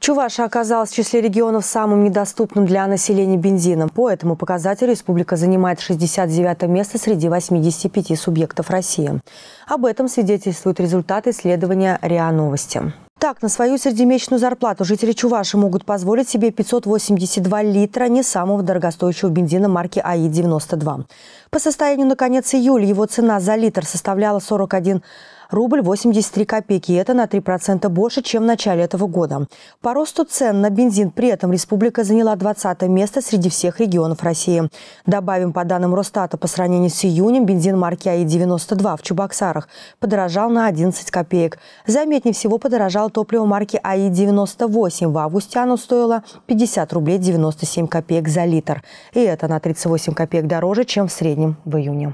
Чуваша оказалась в числе регионов самым недоступным для населения бензином. По этому показателю республика занимает 69 место среди 85 субъектов России. Об этом свидетельствуют результаты исследования РИА Новости. Так, на свою среднемесячную зарплату жители Чуваши могут позволить себе 582 литра не самого дорогостоящего бензина марки АИ-92. По состоянию на конец июля его цена за литр составляла 41 рубль 83 копейки. это на 3% больше, чем в начале этого года. По росту цен на бензин при этом республика заняла 20 место среди всех регионов России. Добавим, по данным Росстата, по сравнению с июнем бензин марки АИ-92 в Чебоксарах подорожал на 11 копеек. Заметнее всего подорожал топливо марки АИ-98. В августе оно стоило 50 рублей 97 копеек за литр. И это на 38 копеек дороже, чем в среднем в июне.